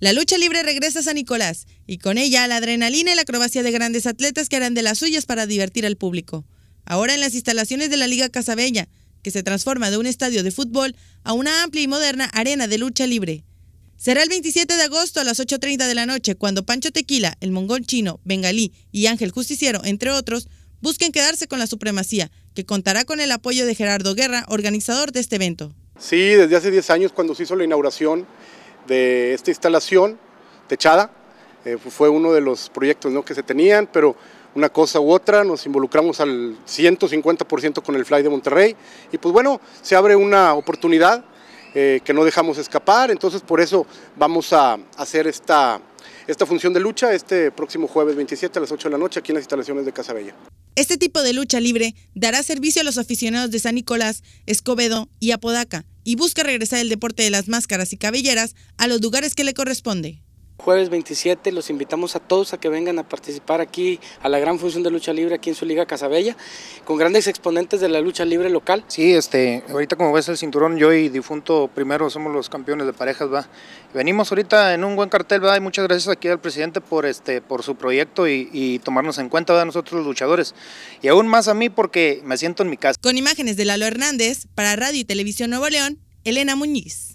La lucha libre regresa a San Nicolás y con ella la adrenalina y la acrobacia de grandes atletas que harán de las suyas para divertir al público. Ahora en las instalaciones de la Liga Casabella, que se transforma de un estadio de fútbol a una amplia y moderna arena de lucha libre. Será el 27 de agosto a las 8.30 de la noche cuando Pancho Tequila, el mongol chino, Bengalí y Ángel Justiciero, entre otros, busquen quedarse con la supremacía, que contará con el apoyo de Gerardo Guerra, organizador de este evento. Sí, desde hace 10 años cuando se hizo la inauguración de esta instalación techada. Eh, fue uno de los proyectos ¿no? que se tenían, pero una cosa u otra, nos involucramos al 150% con el Fly de Monterrey y pues bueno, se abre una oportunidad eh, que no dejamos escapar, entonces por eso vamos a hacer esta, esta función de lucha este próximo jueves 27 a las 8 de la noche aquí en las instalaciones de Casabella. Este tipo de lucha libre dará servicio a los aficionados de San Nicolás, Escobedo y Apodaca y busca regresar el deporte de las máscaras y cabelleras a los lugares que le corresponde jueves 27 los invitamos a todos a que vengan a participar aquí a la gran función de lucha libre aquí en su liga Casabella con grandes exponentes de la lucha libre local. Sí, este, ahorita como ves el cinturón yo y difunto primero somos los campeones de parejas, va. Venimos ahorita en un buen cartel, va, y muchas gracias aquí al presidente por este por su proyecto y, tomarnos en cuenta a nosotros los luchadores y aún más a mí porque me siento en mi casa. Con imágenes de Lalo Hernández para Radio y Televisión Nuevo León, Elena Muñiz.